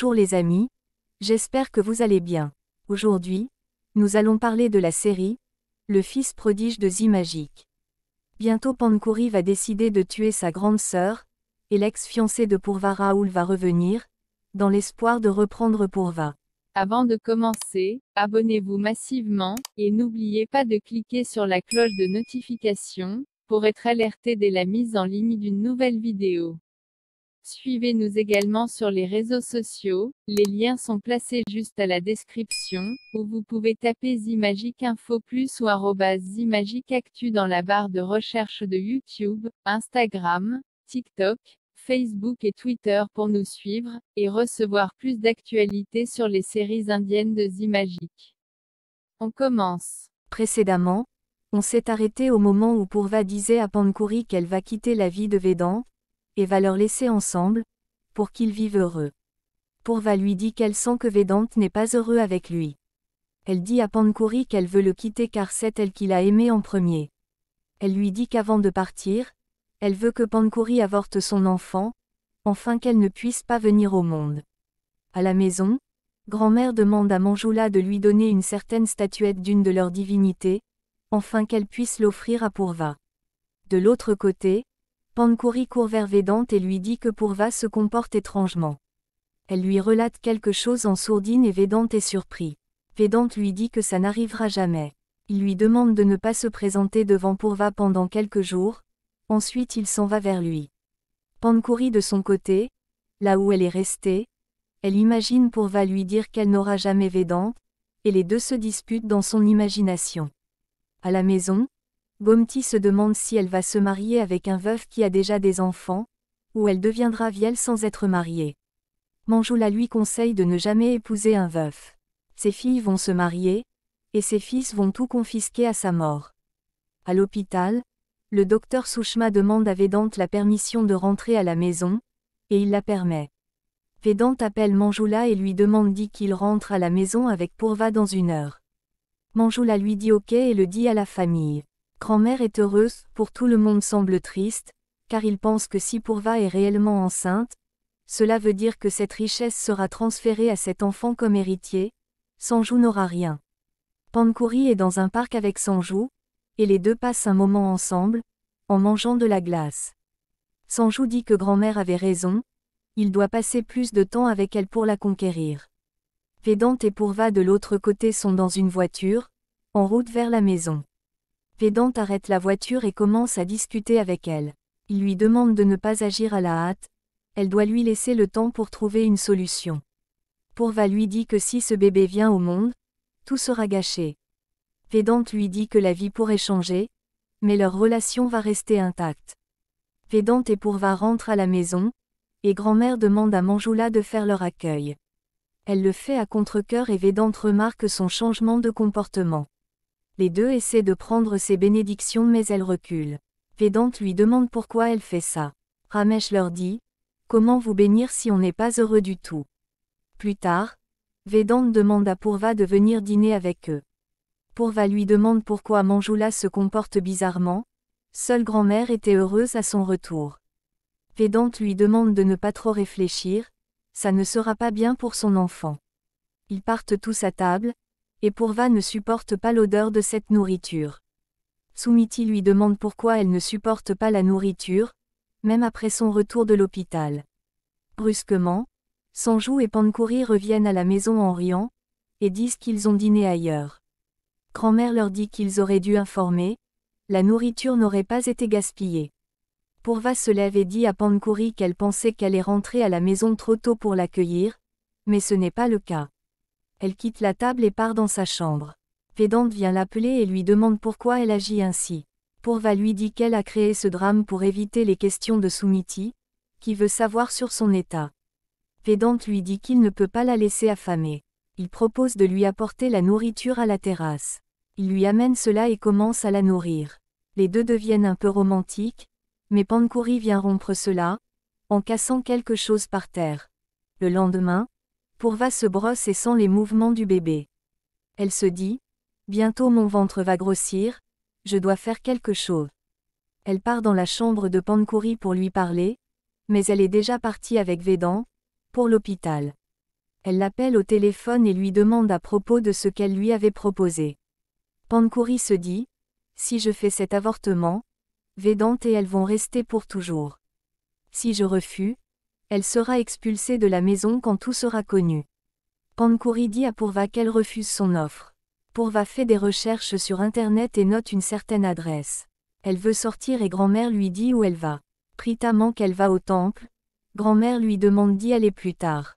Bonjour les amis, j'espère que vous allez bien. Aujourd'hui, nous allons parler de la série Le fils prodige de Magique. Bientôt Pankouri va décider de tuer sa grande sœur, et l'ex-fiancé de Pourva Raoul va revenir, dans l'espoir de reprendre Pourva. Avant de commencer, abonnez-vous massivement, et n'oubliez pas de cliquer sur la cloche de notification, pour être alerté dès la mise en ligne d'une nouvelle vidéo. Suivez-nous également sur les réseaux sociaux, les liens sont placés juste à la description, ou vous pouvez taper Zimagic Plus ou Zimagic Actu dans la barre de recherche de YouTube, Instagram, TikTok, Facebook et Twitter pour nous suivre, et recevoir plus d'actualités sur les séries indiennes de Zimagic. On commence. Précédemment, on s'est arrêté au moment où Pourva disait à Pankuri qu'elle va quitter la vie de Vedant et va leur laisser ensemble, pour qu'ils vivent heureux. Pourva lui dit qu'elle sent que Vedante n'est pas heureux avec lui. Elle dit à Pankuri qu'elle veut le quitter car c'est elle qui l'a aimé en premier. Elle lui dit qu'avant de partir, elle veut que Pankuri avorte son enfant, enfin qu'elle ne puisse pas venir au monde. À la maison, grand-mère demande à Manjula de lui donner une certaine statuette d'une de leurs divinités, enfin qu'elle puisse l'offrir à Pourva. De l'autre côté, Pankouri court vers Védante et lui dit que Pourva se comporte étrangement. Elle lui relate quelque chose en sourdine et Védante est surpris. Védante lui dit que ça n'arrivera jamais. Il lui demande de ne pas se présenter devant Pourva pendant quelques jours, ensuite il s'en va vers lui. Pancoury de son côté, là où elle est restée, elle imagine Pourva lui dire qu'elle n'aura jamais Védante, et les deux se disputent dans son imagination. À la maison, Gomti se demande si elle va se marier avec un veuf qui a déjà des enfants, ou elle deviendra vieille sans être mariée. Manjoula lui conseille de ne jamais épouser un veuf. Ses filles vont se marier, et ses fils vont tout confisquer à sa mort. À l'hôpital, le docteur Souchma demande à Vedante la permission de rentrer à la maison, et il la permet. Vedante appelle Manjoula et lui demande dit qu'il rentre à la maison avec Pourva dans une heure. Manjoula lui dit ok et le dit à la famille. Grand-mère est heureuse, pour tout le monde semble triste, car il pense que si Pourva est réellement enceinte, cela veut dire que cette richesse sera transférée à cet enfant comme héritier, Sanjou n'aura rien. Pancoury est dans un parc avec Sanjou, et les deux passent un moment ensemble, en mangeant de la glace. Sanjou dit que grand-mère avait raison, il doit passer plus de temps avec elle pour la conquérir. Pédante et Pourva de l'autre côté sont dans une voiture, en route vers la maison. Vedante arrête la voiture et commence à discuter avec elle. Il lui demande de ne pas agir à la hâte, elle doit lui laisser le temps pour trouver une solution. Pourva lui dit que si ce bébé vient au monde, tout sera gâché. Vedante lui dit que la vie pourrait changer, mais leur relation va rester intacte. Vedante et Pourva rentrent à la maison, et grand-mère demande à Manjoula de faire leur accueil. Elle le fait à contre-cœur et Védante remarque son changement de comportement. Les deux essaient de prendre ses bénédictions mais elle recule. Védante lui demande pourquoi elle fait ça. Ramesh leur dit, Comment vous bénir si on n'est pas heureux du tout Plus tard, Vedante demande à Pourva de venir dîner avec eux. Pourva lui demande pourquoi Manjula se comporte bizarrement, seule grand-mère était heureuse à son retour. Védante lui demande de ne pas trop réfléchir, ça ne sera pas bien pour son enfant. Ils partent tous à table, et Pourva ne supporte pas l'odeur de cette nourriture. Soumiti lui demande pourquoi elle ne supporte pas la nourriture, même après son retour de l'hôpital. Brusquement, Sanjou et Pankouri reviennent à la maison en riant, et disent qu'ils ont dîné ailleurs. Grand-mère leur dit qu'ils auraient dû informer, la nourriture n'aurait pas été gaspillée. Pourva se lève et dit à Pankouri qu'elle pensait qu'elle est rentrée à la maison trop tôt pour l'accueillir, mais ce n'est pas le cas. Elle quitte la table et part dans sa chambre. Pédante vient l'appeler et lui demande pourquoi elle agit ainsi. Pourva lui dit qu'elle a créé ce drame pour éviter les questions de Soumiti, qui veut savoir sur son état. Pédante lui dit qu'il ne peut pas la laisser affamée. Il propose de lui apporter la nourriture à la terrasse. Il lui amène cela et commence à la nourrir. Les deux deviennent un peu romantiques, mais Pankouri vient rompre cela, en cassant quelque chose par terre. Le lendemain, Pourva se brosse et sent les mouvements du bébé. Elle se dit Bientôt mon ventre va grossir, je dois faire quelque chose. Elle part dans la chambre de pancoury pour lui parler, mais elle est déjà partie avec Vedant pour l'hôpital. Elle l'appelle au téléphone et lui demande à propos de ce qu'elle lui avait proposé. pancoury se dit, si je fais cet avortement, Vedant et elle vont rester pour toujours. Si je refuse, elle sera expulsée de la maison quand tout sera connu. dit à pourva qu'elle refuse son offre. Pourva fait des recherches sur Internet et note une certaine adresse. Elle veut sortir et grand-mère lui dit où elle va. Pritamment qu'elle va au temple, grand-mère lui demande d'y aller plus tard.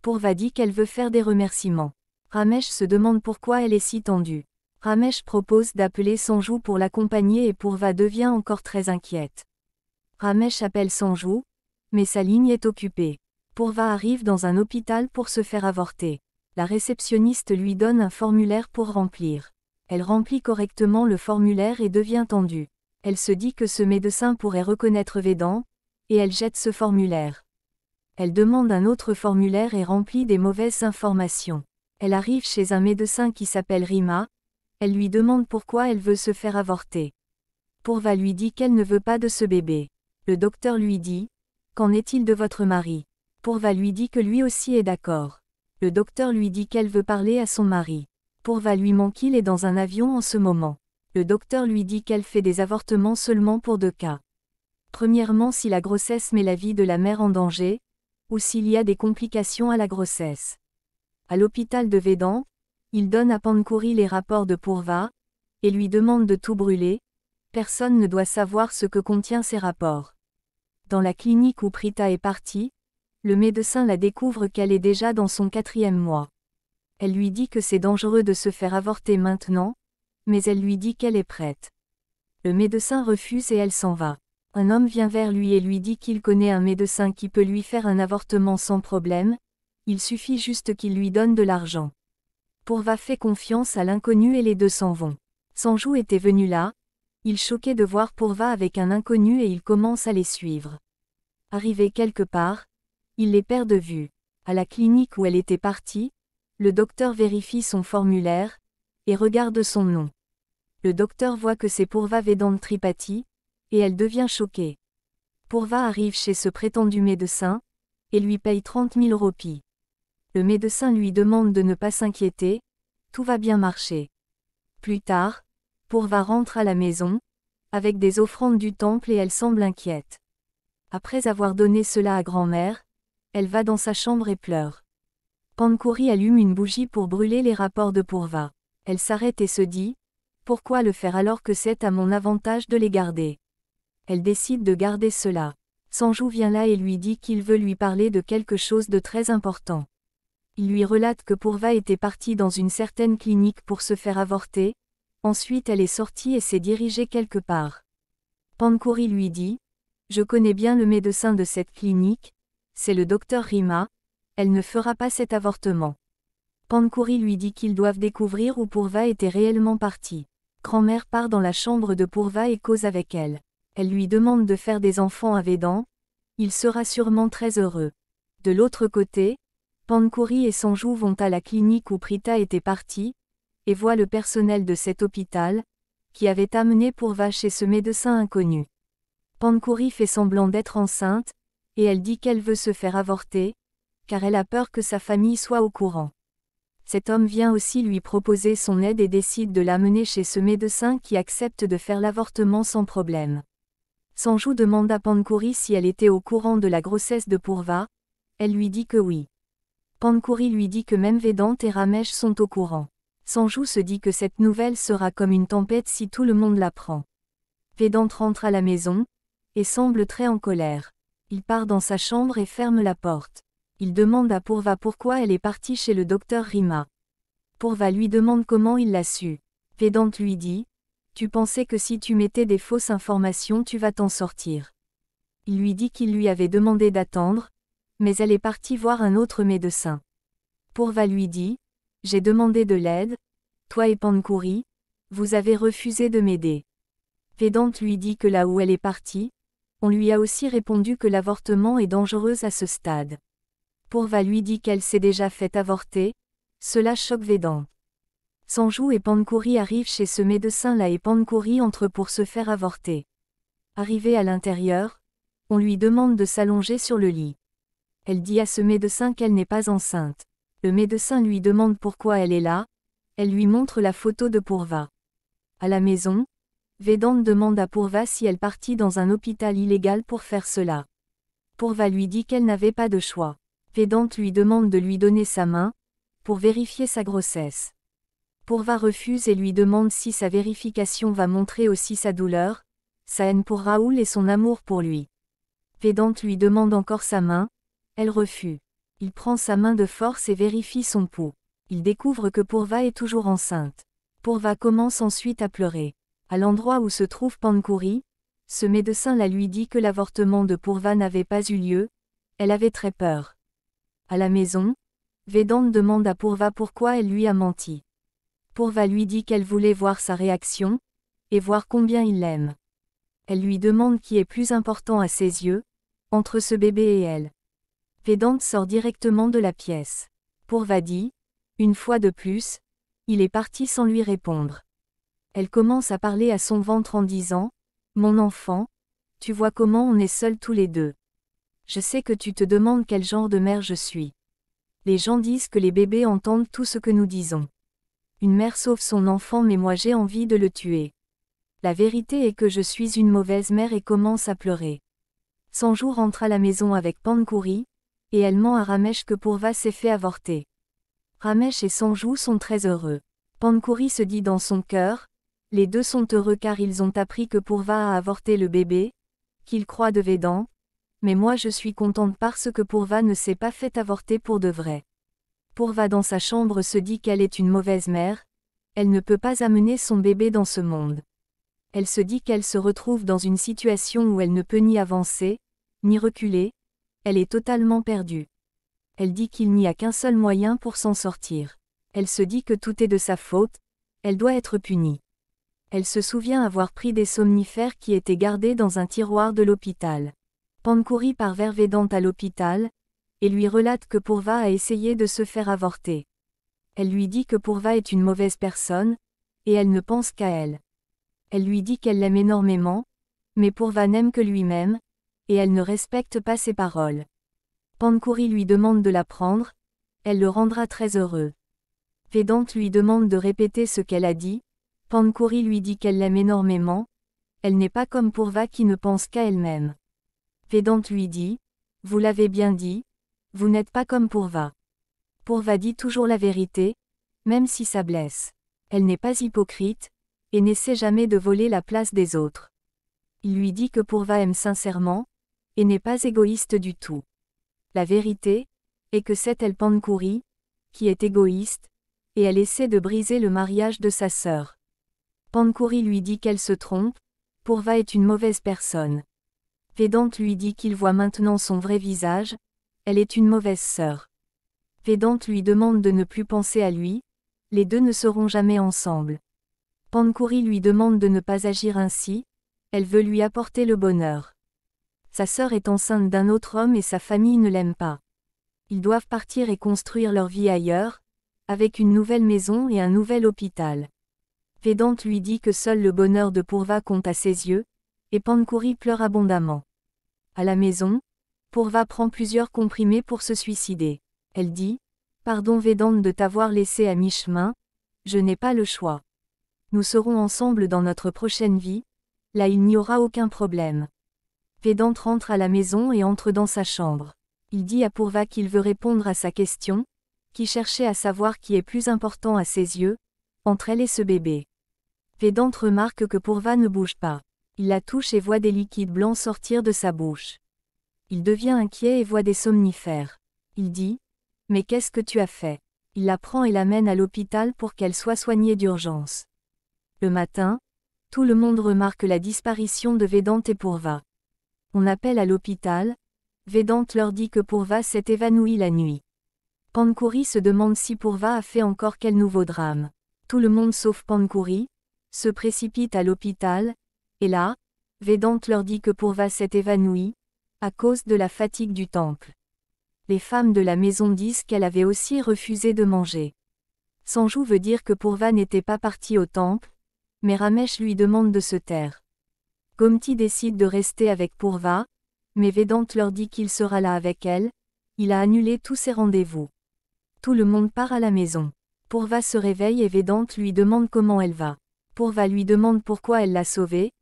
Pourva dit qu'elle veut faire des remerciements. Ramesh se demande pourquoi elle est si tendue. Ramesh propose d'appeler Sanjou pour l'accompagner et Pourva devient encore très inquiète. Ramesh appelle Sanjou, mais sa ligne est occupée. Pourva arrive dans un hôpital pour se faire avorter. La réceptionniste lui donne un formulaire pour remplir. Elle remplit correctement le formulaire et devient tendue. Elle se dit que ce médecin pourrait reconnaître Védan, et elle jette ce formulaire. Elle demande un autre formulaire et remplit des mauvaises informations. Elle arrive chez un médecin qui s'appelle Rima, elle lui demande pourquoi elle veut se faire avorter. Pourva lui dit qu'elle ne veut pas de ce bébé. Le docteur lui dit, Qu'en est-il de votre mari Pourva lui dit que lui aussi est d'accord. Le docteur lui dit qu'elle veut parler à son mari. Pourva lui manque qu'il est dans un avion en ce moment. Le docteur lui dit qu'elle fait des avortements seulement pour deux cas. Premièrement si la grossesse met la vie de la mère en danger, ou s'il y a des complications à la grossesse. À l'hôpital de Védan, il donne à Pankouri les rapports de Pourva, et lui demande de tout brûler, personne ne doit savoir ce que contient ces rapports. Dans la clinique où Prita est partie, le médecin la découvre qu'elle est déjà dans son quatrième mois. Elle lui dit que c'est dangereux de se faire avorter maintenant, mais elle lui dit qu'elle est prête. Le médecin refuse et elle s'en va. Un homme vient vers lui et lui dit qu'il connaît un médecin qui peut lui faire un avortement sans problème, il suffit juste qu'il lui donne de l'argent. Pourva fait confiance à l'inconnu et les deux s'en vont. Sanjou était venu là, il choquait de voir Pourva avec un inconnu et il commence à les suivre. Arrivé quelque part, il les perd de vue. À la clinique où elle était partie, le docteur vérifie son formulaire et regarde son nom. Le docteur voit que c'est Pourva Tripathi, et elle devient choquée. Pourva arrive chez ce prétendu médecin et lui paye 30 000 roupies. Le médecin lui demande de ne pas s'inquiéter, tout va bien marcher. Plus tard, Pourva rentre à la maison, avec des offrandes du temple et elle semble inquiète. Après avoir donné cela à grand-mère, elle va dans sa chambre et pleure. Pankouri allume une bougie pour brûler les rapports de Pourva. Elle s'arrête et se dit Pourquoi le faire alors que c'est à mon avantage de les garder Elle décide de garder cela. Sanjou vient là et lui dit qu'il veut lui parler de quelque chose de très important. Il lui relate que Pourva était partie dans une certaine clinique pour se faire avorter, ensuite elle est sortie et s'est dirigée quelque part. Pankouri lui dit je connais bien le médecin de cette clinique, c'est le docteur Rima, elle ne fera pas cet avortement. Pankouri lui dit qu'ils doivent découvrir où Pourva était réellement parti. Grand-mère part dans la chambre de Pourva et cause avec elle. Elle lui demande de faire des enfants à Védan. Il sera sûrement très heureux. De l'autre côté, Pankouri et son joue vont à la clinique où Prita était partie, et voient le personnel de cet hôpital, qui avait amené Pourva chez ce médecin inconnu. Pankuri fait semblant d'être enceinte, et elle dit qu'elle veut se faire avorter, car elle a peur que sa famille soit au courant. Cet homme vient aussi lui proposer son aide et décide de l'amener chez ce médecin qui accepte de faire l'avortement sans problème. Sanjou demande à Pankuri si elle était au courant de la grossesse de Pourva, elle lui dit que oui. Pankuri lui dit que même Vedante et Ramesh sont au courant. Sanjou se dit que cette nouvelle sera comme une tempête si tout le monde l'apprend. Vedante rentre à la maison, et semble très en colère. Il part dans sa chambre et ferme la porte. Il demande à Pourva pourquoi elle est partie chez le docteur Rima. Pourva lui demande comment il l'a su. Pédante lui dit Tu pensais que si tu mettais des fausses informations, tu vas t'en sortir. Il lui dit qu'il lui avait demandé d'attendre, mais elle est partie voir un autre médecin. Pourva lui dit J'ai demandé de l'aide, toi et Pankouri, vous avez refusé de m'aider. Pédante lui dit que là où elle est partie, on lui a aussi répondu que l'avortement est dangereux à ce stade. Pourva lui dit qu'elle s'est déjà fait avorter. Cela choque Védan. Sanjou et Pankouri arrivent chez ce médecin-là et Pankouri entre pour se faire avorter. Arrivé à l'intérieur, on lui demande de s'allonger sur le lit. Elle dit à ce médecin qu'elle n'est pas enceinte. Le médecin lui demande pourquoi elle est là. Elle lui montre la photo de Pourva. À la maison, Vedante demande à Pourva si elle partit dans un hôpital illégal pour faire cela. Pourva lui dit qu'elle n'avait pas de choix. Vedante lui demande de lui donner sa main, pour vérifier sa grossesse. Pourva refuse et lui demande si sa vérification va montrer aussi sa douleur, sa haine pour Raoul et son amour pour lui. Vedante lui demande encore sa main, elle refuse. Il prend sa main de force et vérifie son pouls. Il découvre que Pourva est toujours enceinte. Pourva commence ensuite à pleurer à l'endroit où se trouve Pankuri, ce médecin la lui dit que l'avortement de Pourva n'avait pas eu lieu, elle avait très peur. À la maison, Vedante demande à Pourva pourquoi elle lui a menti. Pourva lui dit qu'elle voulait voir sa réaction, et voir combien il l'aime. Elle lui demande qui est plus important à ses yeux, entre ce bébé et elle. Vedante sort directement de la pièce. Pourva dit, une fois de plus, il est parti sans lui répondre. Elle commence à parler à son ventre en disant ⁇ Mon enfant, tu vois comment on est seuls tous les deux. Je sais que tu te demandes quel genre de mère je suis. Les gens disent que les bébés entendent tout ce que nous disons. Une mère sauve son enfant mais moi j'ai envie de le tuer. La vérité est que je suis une mauvaise mère et commence à pleurer. Sanjou rentre à la maison avec Pankouri, et elle ment à Ramesh que Pourva s'est fait avorter. Ramesh et Sanjou sont très heureux. Pankouri se dit dans son cœur, les deux sont heureux car ils ont appris que Pourva a avorté le bébé, qu'il croit de Védan, mais moi je suis contente parce que Pourva ne s'est pas fait avorter pour de vrai. Pourva dans sa chambre se dit qu'elle est une mauvaise mère, elle ne peut pas amener son bébé dans ce monde. Elle se dit qu'elle se retrouve dans une situation où elle ne peut ni avancer, ni reculer, elle est totalement perdue. Elle dit qu'il n'y a qu'un seul moyen pour s'en sortir. Elle se dit que tout est de sa faute, elle doit être punie elle se souvient avoir pris des somnifères qui étaient gardés dans un tiroir de l'hôpital. Pankouri part vers à l'hôpital, et lui relate que Pourva a essayé de se faire avorter. Elle lui dit que Pourva est une mauvaise personne, et elle ne pense qu'à elle. Elle lui dit qu'elle l'aime énormément, mais Pourva n'aime que lui-même, et elle ne respecte pas ses paroles. Pankouri lui demande de la prendre, elle le rendra très heureux. Vedante lui demande de répéter ce qu'elle a dit, Pankuri lui dit qu'elle l'aime énormément, elle n'est pas comme Pourva qui ne pense qu'à elle-même. Pédante lui dit, Vous l'avez bien dit, vous n'êtes pas comme Pourva. Pourva dit toujours la vérité, même si ça blesse. Elle n'est pas hypocrite, et n'essaie jamais de voler la place des autres. Il lui dit que Pourva aime sincèrement, et n'est pas égoïste du tout. La vérité, est que c'est elle Pankuri, qui est égoïste, et elle essaie de briser le mariage de sa sœur. Pankuri lui dit qu'elle se trompe, Pourva est une mauvaise personne. Vedante lui dit qu'il voit maintenant son vrai visage, elle est une mauvaise sœur. Vedante lui demande de ne plus penser à lui, les deux ne seront jamais ensemble. Pankuri lui demande de ne pas agir ainsi, elle veut lui apporter le bonheur. Sa sœur est enceinte d'un autre homme et sa famille ne l'aime pas. Ils doivent partir et construire leur vie ailleurs, avec une nouvelle maison et un nouvel hôpital. Védante lui dit que seul le bonheur de Pourva compte à ses yeux, et Pancoury pleure abondamment. À la maison, Pourva prend plusieurs comprimés pour se suicider. Elle dit Pardon Védante, de t'avoir laissé à mi-chemin, je n'ai pas le choix. Nous serons ensemble dans notre prochaine vie, là il n'y aura aucun problème. Védante rentre à la maison et entre dans sa chambre. Il dit à Pourva qu'il veut répondre à sa question, qui cherchait à savoir qui est plus important à ses yeux, entre elle et ce bébé. Pédante remarque que Pourva ne bouge pas. Il la touche et voit des liquides blancs sortir de sa bouche. Il devient inquiet et voit des somnifères. Il dit Mais qu'est-ce que tu as fait Il la prend et l'amène à l'hôpital pour qu'elle soit soignée d'urgence. Le matin, tout le monde remarque la disparition de Védante et Pourva. On appelle à l'hôpital. Védante leur dit que Pourva s'est évanouie la nuit. Pankouri se demande si Pourva a fait encore quel nouveau drame. Tout le monde sauf Pankouri, se précipitent à l'hôpital, et là, Védante leur dit que Pourva s'est évanouie, à cause de la fatigue du temple. Les femmes de la maison disent qu'elle avait aussi refusé de manger. Sanjou veut dire que Pourva n'était pas partie au temple, mais Ramesh lui demande de se taire. Gomti décide de rester avec Pourva, mais Védante leur dit qu'il sera là avec elle, il a annulé tous ses rendez-vous. Tout le monde part à la maison. Pourva se réveille et Védante lui demande comment elle va. Pourva lui demande pourquoi elle l'a sauvée,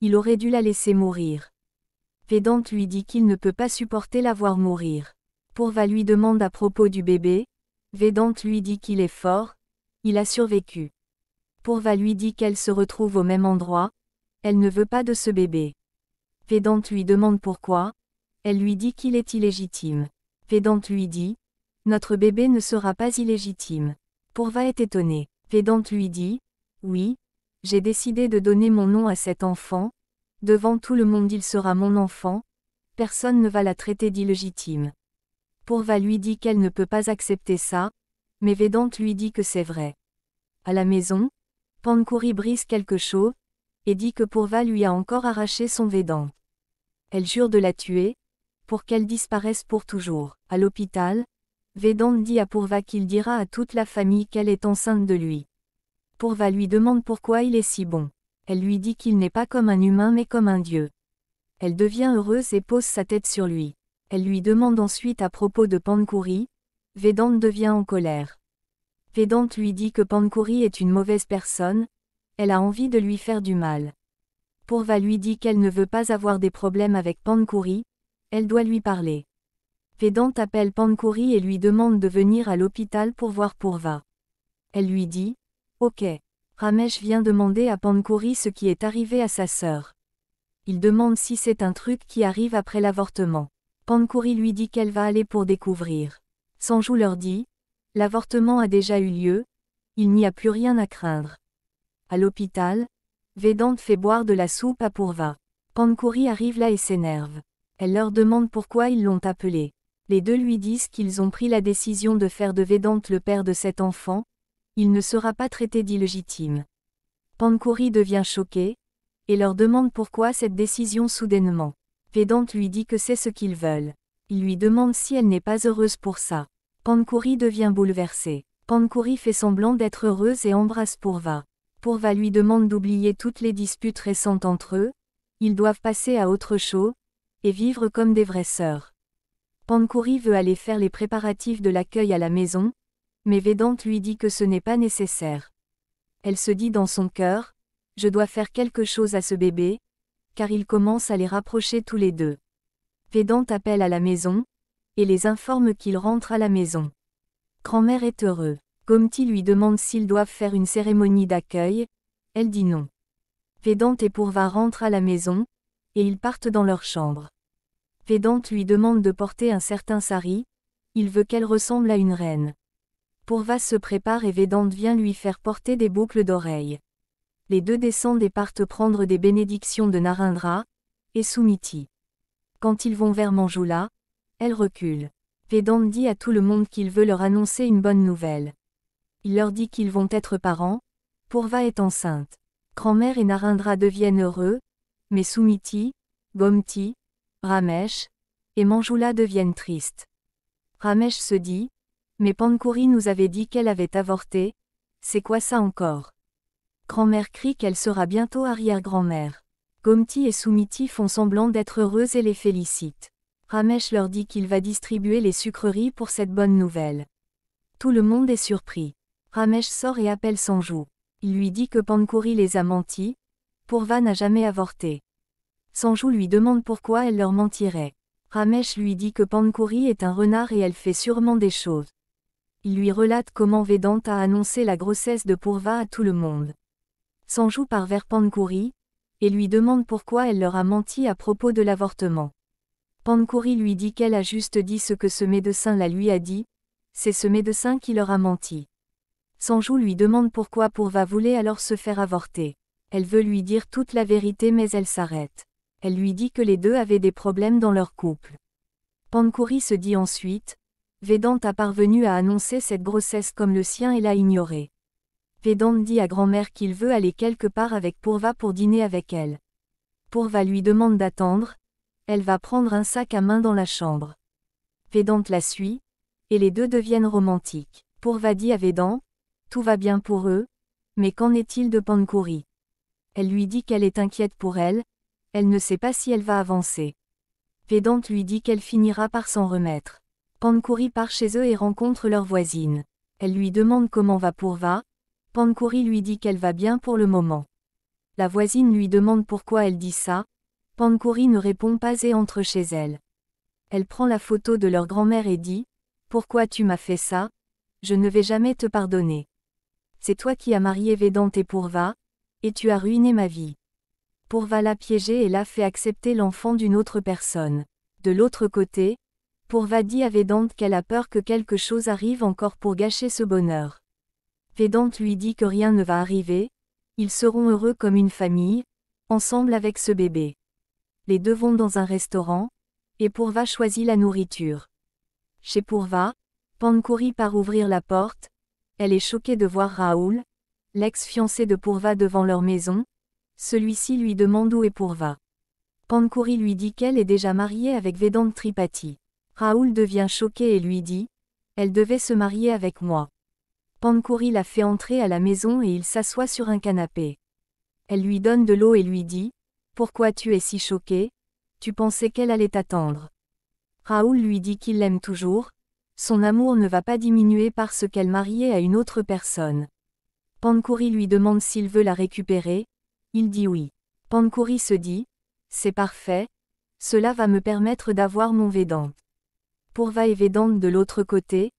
il aurait dû la laisser mourir. Védante lui dit qu'il ne peut pas supporter la voir mourir. Pourva lui demande à propos du bébé, Védante lui dit qu'il est fort, il a survécu. Pourva lui dit qu'elle se retrouve au même endroit, elle ne veut pas de ce bébé. Védante lui demande pourquoi, elle lui dit qu'il est illégitime. Védante lui dit, notre bébé ne sera pas illégitime. Pourva est étonné. Védante lui dit, oui, j'ai décidé de donner mon nom à cet enfant. Devant tout le monde il sera mon enfant. Personne ne va la traiter d'illégitime. Pourva lui dit qu'elle ne peut pas accepter ça, mais Védante lui dit que c'est vrai. À la maison, Pankuri brise quelque chose, et dit que Pourva lui a encore arraché son Védante. Elle jure de la tuer, pour qu'elle disparaisse pour toujours. À l'hôpital, Védante dit à Pourva qu'il dira à toute la famille qu'elle est enceinte de lui. Pourva lui demande pourquoi il est si bon. Elle lui dit qu'il n'est pas comme un humain mais comme un dieu. Elle devient heureuse et pose sa tête sur lui. Elle lui demande ensuite à propos de Pankuri. Vedante devient en colère. Vedante lui dit que Pankuri est une mauvaise personne, elle a envie de lui faire du mal. Pourva lui dit qu'elle ne veut pas avoir des problèmes avec Pankuri, elle doit lui parler. Vedante appelle Pankuri et lui demande de venir à l'hôpital pour voir Pourva. Elle lui dit, Ok. Ramesh vient demander à Pankuri ce qui est arrivé à sa sœur. Il demande si c'est un truc qui arrive après l'avortement. Pankuri lui dit qu'elle va aller pour découvrir. Sanjou leur dit L'avortement a déjà eu lieu, il n'y a plus rien à craindre. À l'hôpital, Vedante fait boire de la soupe à Pourva. Pankuri arrive là et s'énerve. Elle leur demande pourquoi ils l'ont appelé. Les deux lui disent qu'ils ont pris la décision de faire de Vedante le père de cet enfant, il ne sera pas traité d'illégitime. Pankouri devient choqué, et leur demande pourquoi cette décision soudainement. Pédante lui dit que c'est ce qu'ils veulent. Il lui demande si elle n'est pas heureuse pour ça. Pankouri devient bouleversée. Pankouri fait semblant d'être heureuse et embrasse Pourva. Pourva lui demande d'oublier toutes les disputes récentes entre eux, ils doivent passer à autre chose, et vivre comme des vraies sœurs. Pankouri veut aller faire les préparatifs de l'accueil à la maison, mais Védante lui dit que ce n'est pas nécessaire. Elle se dit dans son cœur, je dois faire quelque chose à ce bébé, car il commence à les rapprocher tous les deux. Védante appelle à la maison, et les informe qu'il rentre à la maison. Grand-mère est heureux. Gomti lui demande s'ils doivent faire une cérémonie d'accueil, elle dit non. Védante et Pourva rentrent à la maison, et ils partent dans leur chambre. Védante lui demande de porter un certain sari, il veut qu'elle ressemble à une reine. Pourva se prépare et Vedante vient lui faire porter des boucles d'oreilles. Les deux descendent et partent prendre des bénédictions de Narindra et Soumiti. Quand ils vont vers Manjula, elle recule. Vedante dit à tout le monde qu'il veut leur annoncer une bonne nouvelle. Il leur dit qu'ils vont être parents, Pourva est enceinte. Grand-mère et Narindra deviennent heureux, mais Soumiti, Gomti, Ramesh et Manjula deviennent tristes. Ramesh se dit, mais Pankouri nous avait dit qu'elle avait avorté. C'est quoi ça encore Grand-mère crie qu'elle sera bientôt arrière-grand-mère. Gomti et Soumiti font semblant d'être heureuses et les félicitent. Ramesh leur dit qu'il va distribuer les sucreries pour cette bonne nouvelle. Tout le monde est surpris. Ramesh sort et appelle Sanjou. Il lui dit que Pankouri les a menti. Pourva n'a jamais avorté. Sanjou lui demande pourquoi elle leur mentirait. Ramesh lui dit que Pankouri est un renard et elle fait sûrement des choses il lui relate comment Vedanta a annoncé la grossesse de Pourva à tout le monde. Sanjou part vers Pancoury et lui demande pourquoi elle leur a menti à propos de l'avortement. Pankuri lui dit qu'elle a juste dit ce que ce médecin la lui a dit, c'est ce médecin qui leur a menti. Sanjou lui demande pourquoi Pourva voulait alors se faire avorter. Elle veut lui dire toute la vérité mais elle s'arrête. Elle lui dit que les deux avaient des problèmes dans leur couple. Pankuri se dit ensuite, Védante a parvenu à annoncer cette grossesse comme le sien et l'a ignorée. Védante dit à grand-mère qu'il veut aller quelque part avec Pourva pour dîner avec elle. Pourva lui demande d'attendre, elle va prendre un sac à main dans la chambre. Védante la suit, et les deux deviennent romantiques. Pourva dit à Vedant, tout va bien pour eux, mais qu'en est-il de Pankouri Elle lui dit qu'elle est inquiète pour elle, elle ne sait pas si elle va avancer. Védante lui dit qu'elle finira par s'en remettre. Pankouri part chez eux et rencontre leur voisine. Elle lui demande comment va Pourva. Pankouri lui dit qu'elle va bien pour le moment. La voisine lui demande pourquoi elle dit ça. Pankouri ne répond pas et entre chez elle. Elle prend la photo de leur grand-mère et dit Pourquoi tu m'as fait ça Je ne vais jamais te pardonner. C'est toi qui as marié Vedante et Pourva, et tu as ruiné ma vie. Pourva l'a piégée et l'a fait accepter l'enfant d'une autre personne. De l'autre côté, dit à Vedante qu'elle a peur que quelque chose arrive encore pour gâcher ce bonheur. Vedante lui dit que rien ne va arriver, ils seront heureux comme une famille, ensemble avec ce bébé. Les deux vont dans un restaurant, et Pourva choisit la nourriture. Chez Pourva, Pankouri part ouvrir la porte, elle est choquée de voir Raoul, l'ex-fiancé de Pourva devant leur maison, celui-ci lui demande où est Pourva. Pankouri lui dit qu'elle est déjà mariée avec Vedant Tripathi. Raoul devient choqué et lui dit Elle devait se marier avec moi. Pankouri la fait entrer à la maison et il s'assoit sur un canapé. Elle lui donne de l'eau et lui dit Pourquoi tu es si choqué Tu pensais qu'elle allait t'attendre. Raoul lui dit qu'il l'aime toujours, son amour ne va pas diminuer parce qu'elle mariait à une autre personne. Pankouri lui demande s'il veut la récupérer, il dit oui. Pankouri se dit C'est parfait, cela va me permettre d'avoir mon védant. Pourva et Vedant, de l'autre côté,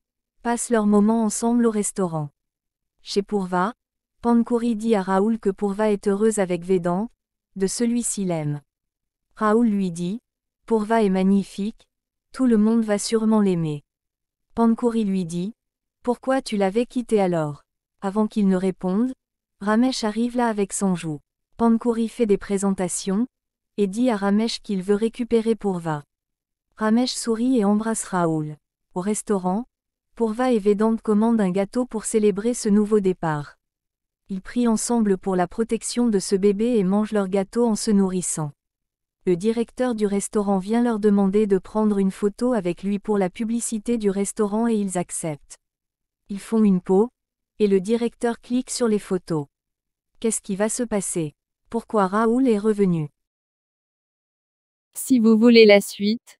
passent leur moment ensemble au restaurant. Chez Pourva, Pankouri dit à Raoul que Pourva est heureuse avec Vedant, de celui-ci l'aime. Raoul lui dit, Pourva est magnifique, tout le monde va sûrement l'aimer. Pankouri lui dit, Pourquoi tu l'avais quitté alors Avant qu'il ne réponde, Ramesh arrive là avec son joug Pankouri fait des présentations, et dit à Ramesh qu'il veut récupérer Pourva. Ramesh sourit et embrasse Raoul. Au restaurant, Pourva et Vedant commandent un gâteau pour célébrer ce nouveau départ. Ils prient ensemble pour la protection de ce bébé et mangent leur gâteau en se nourrissant. Le directeur du restaurant vient leur demander de prendre une photo avec lui pour la publicité du restaurant et ils acceptent. Ils font une peau, et le directeur clique sur les photos. Qu'est-ce qui va se passer Pourquoi Raoul est revenu Si vous voulez la suite,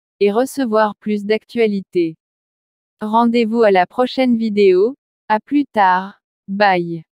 et recevoir plus d'actualités. Rendez-vous à la prochaine vidéo, à plus tard, bye